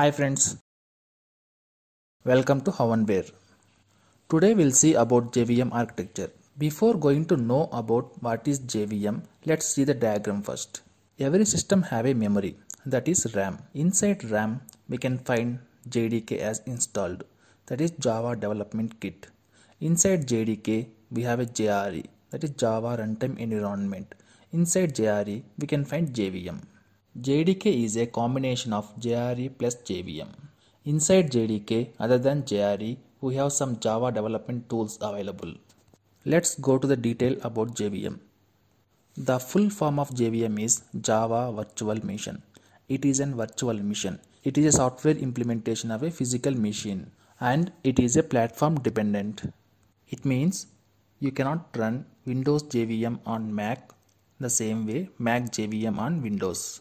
Hi friends, welcome to Bear. Today we'll see about JVM architecture. Before going to know about what is JVM, let's see the diagram first. Every system have a memory that is RAM. Inside RAM we can find JDK as installed that is Java Development Kit. Inside JDK we have a JRE that is Java Runtime Environment. Inside JRE we can find JVM. JDK is a combination of JRE plus JVM. Inside JDK, other than JRE, we have some Java development tools available. Let's go to the detail about JVM. The full form of JVM is Java Virtual Machine. It is a virtual machine. It is a software implementation of a physical machine and it is a platform dependent. It means you cannot run Windows JVM on Mac the same way Mac JVM on Windows.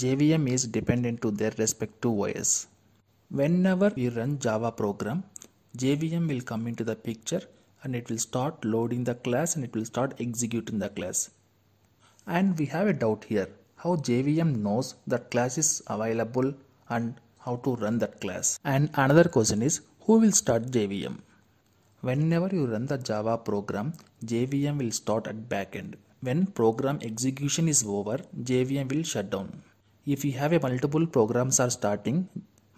JVM is dependent to their respective OS. Whenever we run Java program, JVM will come into the picture and it will start loading the class and it will start executing the class. And we have a doubt here, how JVM knows that class is available and how to run that class. And another question is, who will start JVM? Whenever you run the Java program, JVM will start at backend. When program execution is over, JVM will shut down if you have a multiple programs are starting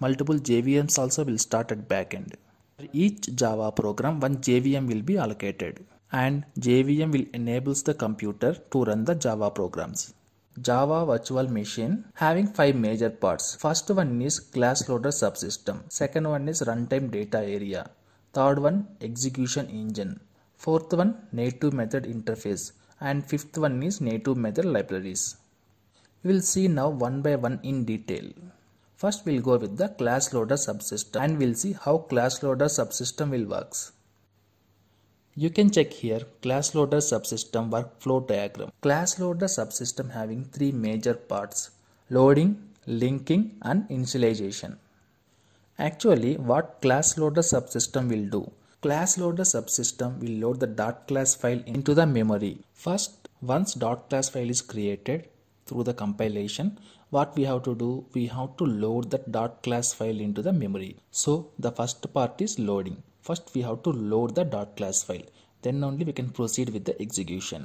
multiple JVMs also will start at backend. For each Java program, one JVM will be allocated and JVM will enables the computer to run the Java programs. Java Virtual Machine having five major parts. First one is class loader subsystem. Second one is runtime data area. Third one execution engine. Fourth one native method interface. And fifth one is native method libraries. We will see now one by one in detail. First we'll go with the class loader subsystem and we'll see how class loader subsystem will works. You can check here class loader subsystem workflow diagram. Class loader subsystem having three major parts loading, linking and initialization. Actually what class loader subsystem will do? Class loader subsystem will load the dot class file into the memory. First once dot class file is created through the compilation what we have to do we have to load the dot class file into the memory so the first part is loading first we have to load the dot class file then only we can proceed with the execution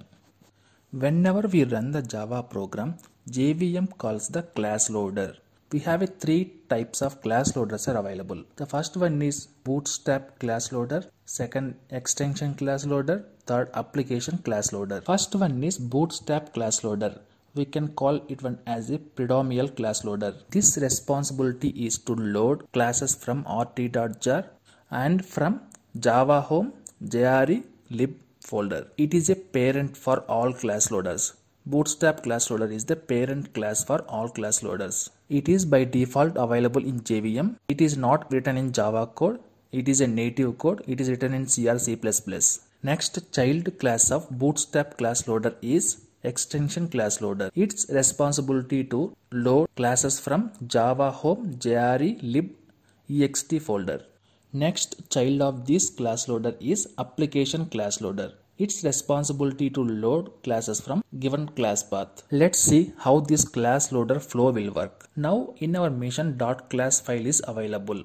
whenever we run the java program jvm calls the class loader we have a three types of class loaders are available the first one is bootstrap class loader second extension class loader third application class loader first one is bootstrap class loader we can call it one as a predominal class loader. This responsibility is to load classes from rt.jar and from java home jre lib folder. It is a parent for all class loaders. Bootstrap class loader is the parent class for all class loaders. It is by default available in JVM. It is not written in Java code. It is a native code. It is written in CRC++. C++. Next child class of bootstrap class loader is extension class loader. Its responsibility to load classes from Java home jre lib ext folder. Next child of this class loader is application class loader. Its responsibility to load classes from given class path. Let's see how this class loader flow will work. Now in our mission.class file is available.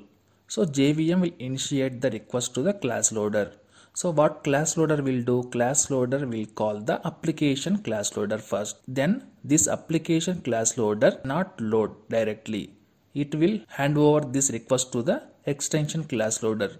So JVM will initiate the request to the class loader. So what class loader will do? Class loader will call the application class loader first. Then this application class loader not load directly. It will hand over this request to the extension class loader.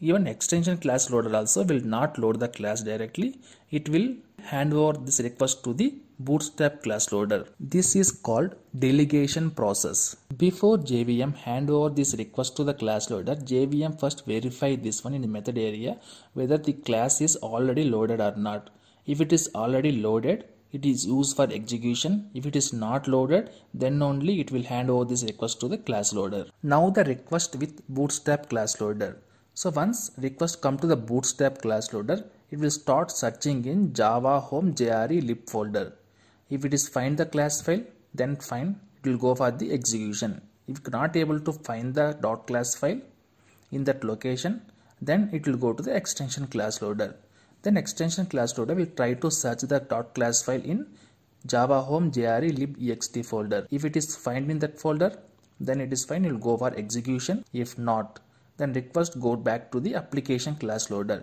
Even extension class loader also will not load the class directly. It will hand over this request to the bootstrap class loader. This is called delegation process. Before JVM hand over this request to the class loader, JVM first verify this one in the method area whether the class is already loaded or not. If it is already loaded, it is used for execution. If it is not loaded, then only it will hand over this request to the class loader. Now the request with bootstrap class loader. So once request come to the bootstrap class loader, it will start searching in java home jre lib folder if it is find the class file then fine, it will go for the execution if not able to find the dot class file in that location then it will go to the extension class loader then extension class loader will try to search the dot class file in java home jre lib ext folder if it is find in that folder then it is fine it will go for execution if not then request go back to the application class loader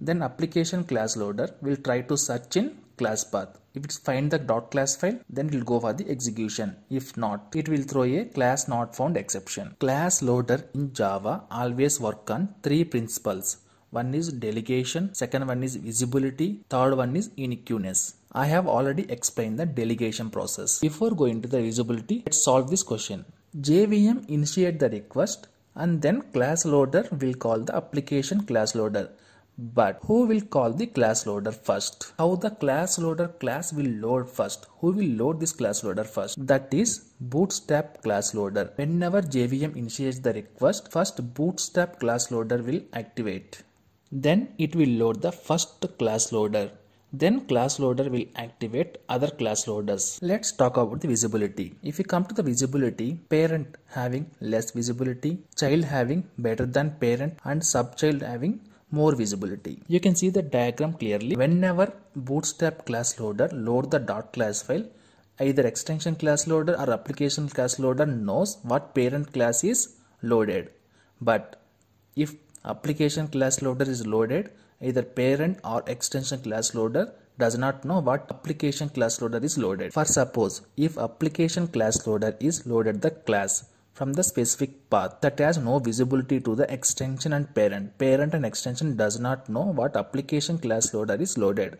then application class loader will try to search in class path. If it's find the dot class file, then it will go for the execution. If not, it will throw a class not found exception. Class loader in Java always work on three principles. One is delegation, second one is visibility, third one is uniqueness. I have already explained the delegation process. Before going to the visibility, let's solve this question. JVM initiate the request and then class loader will call the application class loader but who will call the class loader first? How the class loader class will load first? Who will load this class loader first? That is bootstrap class loader. Whenever JVM initiates the request, first bootstrap class loader will activate. Then it will load the first class loader. Then class loader will activate other class loaders. Let's talk about the visibility. If we come to the visibility, parent having less visibility, child having better than parent and subchild having more visibility. You can see the diagram clearly. Whenever Bootstrap class loader load the dot class file, either extension class loader or application class loader knows what parent class is loaded. But if application class loader is loaded, either parent or extension class loader does not know what application class loader is loaded. For suppose if application class loader is loaded the class from the specific path that has no visibility to the extension and parent. Parent and extension does not know what application class loader is loaded.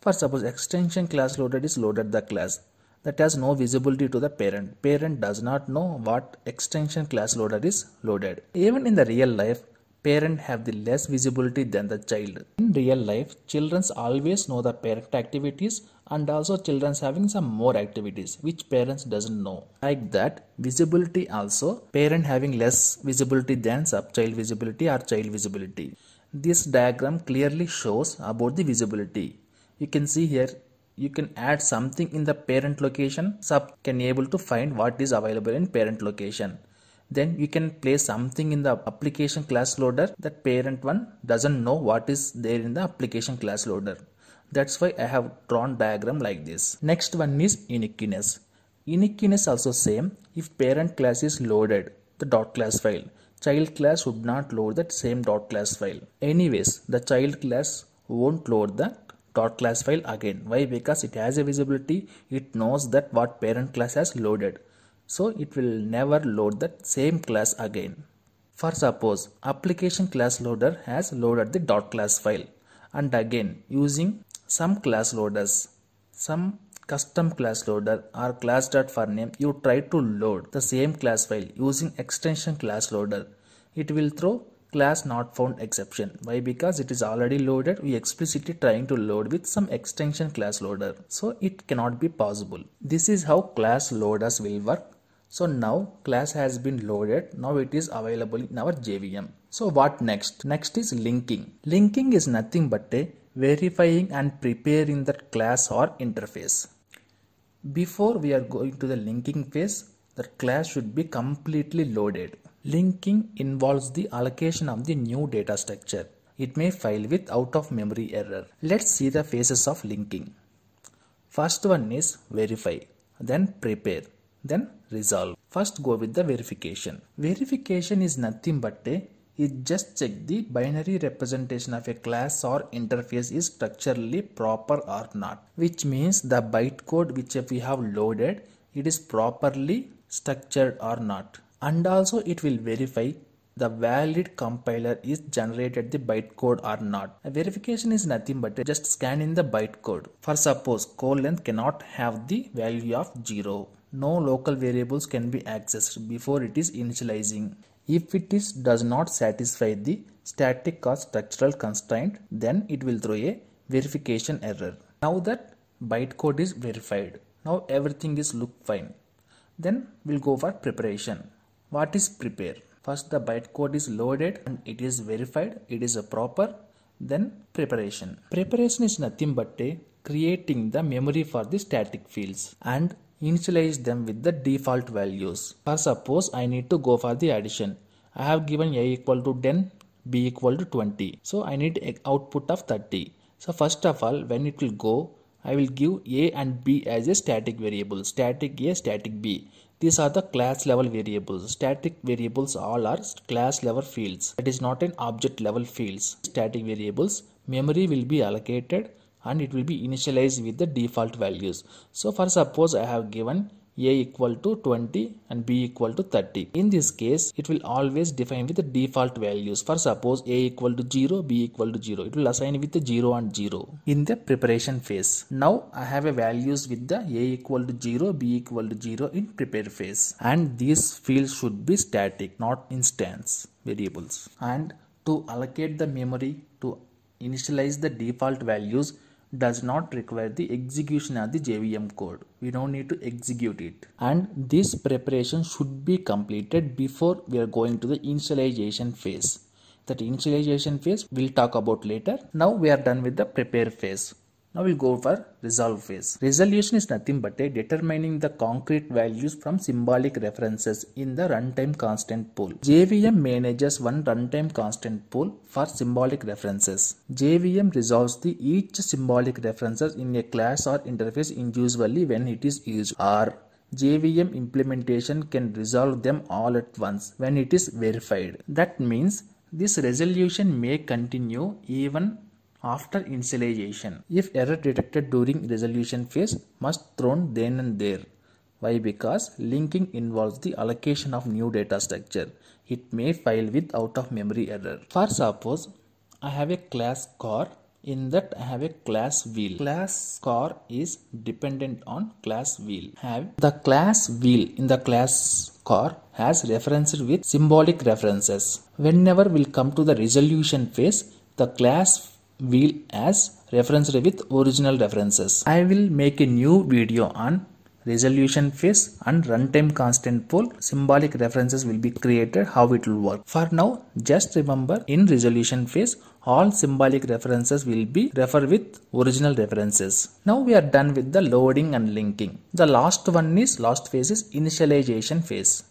For suppose extension class loader is loaded the class that has no visibility to the parent. Parent does not know what extension class loader is loaded. Even in the real life, parent have the less visibility than the child. In real life, children always know the parent activities and also childrens having some more activities which parents doesn't know like that visibility also parent having less visibility than sub-child visibility or child visibility this diagram clearly shows about the visibility you can see here you can add something in the parent location sub can be able to find what is available in parent location then you can place something in the application class loader that parent one doesn't know what is there in the application class loader that's why I have drawn diagram like this. Next one is uniqueness. Uniqueness also same. If parent class is loaded, the dot class file, child class would not load that same dot class file. Anyways, the child class won't load the dot class file again. Why? Because it has a visibility, it knows that what parent class has loaded. So it will never load that same class again. For suppose application class loader has loaded the dot class file and again using some class loaders, some custom class loader or class dot for name you try to load the same class file using extension class loader. It will throw class not found exception. Why? Because it is already loaded. We explicitly trying to load with some extension class loader. So it cannot be possible. This is how class loaders will work. So now class has been loaded. Now it is available in our JVM. So what next? Next is linking. Linking is nothing but a verifying and preparing that class or interface. Before we are going to the linking phase, that class should be completely loaded. Linking involves the allocation of the new data structure. It may fail with out of memory error. Let's see the phases of linking. First one is verify, then prepare, then resolve. First go with the verification. Verification is nothing but a it just check the binary representation of a class or interface is structurally proper or not which means the bytecode which we have loaded it is properly structured or not and also it will verify the valid compiler is generated the bytecode or not. A verification is nothing but just scanning the bytecode. For suppose call length cannot have the value of 0. No local variables can be accessed before it is initializing. If it is does not satisfy the static or structural constraint, then it will throw a verification error. Now that bytecode is verified, now everything is look fine. Then we'll go for preparation. What is prepare? First the bytecode is loaded and it is verified, it is a proper, then preparation. Preparation is nothing but a creating the memory for the static fields and initialize them with the default values. For suppose I need to go for the addition. I have given a equal to 10, b equal to 20. So I need output of 30. So first of all, when it will go, I will give a and b as a static variable, static a, static b. These are the class level variables. Static variables all are class level fields. It is not an object level fields. Static variables, memory will be allocated and it will be initialized with the default values so for suppose i have given a equal to 20 and b equal to 30. In this case, it will always define with the default values. For suppose a equal to 0, b equal to 0. It will assign with the 0 and 0 in the preparation phase. Now I have a values with the a equal to 0, b equal to 0 in prepare phase. And these fields should be static, not instance variables. And to allocate the memory to initialize the default values, does not require the execution of the JVM code. We don't need to execute it. And this preparation should be completed before we are going to the initialization phase. That initialization phase we'll talk about later. Now we are done with the prepare phase. Now we'll go for resolve phase. Resolution is nothing but a determining the concrete values from symbolic references in the runtime constant pool. JVM manages one runtime constant pool for symbolic references. JVM resolves the each symbolic references in a class or interface individually when it is used or JVM implementation can resolve them all at once when it is verified. That means this resolution may continue even after initialization. If error detected during resolution phase must thrown then and there. Why? Because linking involves the allocation of new data structure. It may file with out of memory error. For suppose I have a class car in that I have a class wheel. Class car is dependent on class wheel. Have the class wheel in the class car has referenced with symbolic references. Whenever we'll come to the resolution phase, the class wheel as referenced with original references. I will make a new video on resolution phase and runtime constant pool. symbolic references will be created how it will work. For now just remember in resolution phase all symbolic references will be refer with original references. Now we are done with the loading and linking. The last one is last phase is initialization phase.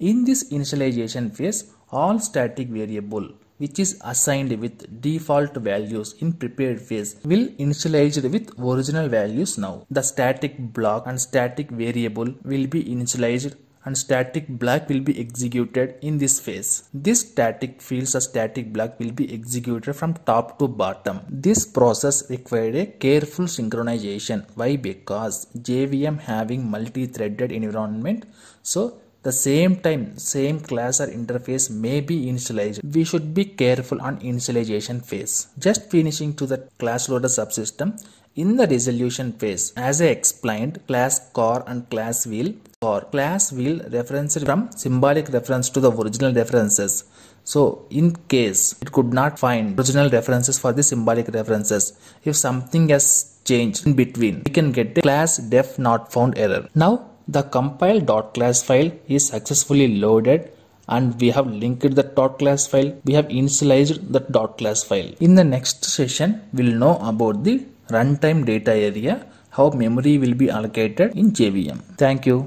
In this initialization phase all static variable which is assigned with default values in prepared phase will initialized with original values now. The static block and static variable will be initialized and static block will be executed in this phase. This static fields or static block will be executed from top to bottom. This process required a careful synchronization. Why? Because JVM having multi-threaded environment. So the same time same class or interface may be initialized. We should be careful on initialization phase. Just finishing to the class loader subsystem in the resolution phase. As I explained class car and class wheel or class wheel referenced from symbolic reference to the original references. So in case it could not find original references for the symbolic references, if something has changed in between, we can get the class def not found error. Now the compile .class file is successfully loaded and we have linked the dot class file we have initialized the dot class file in the next session we'll know about the runtime data area how memory will be allocated in jvm thank you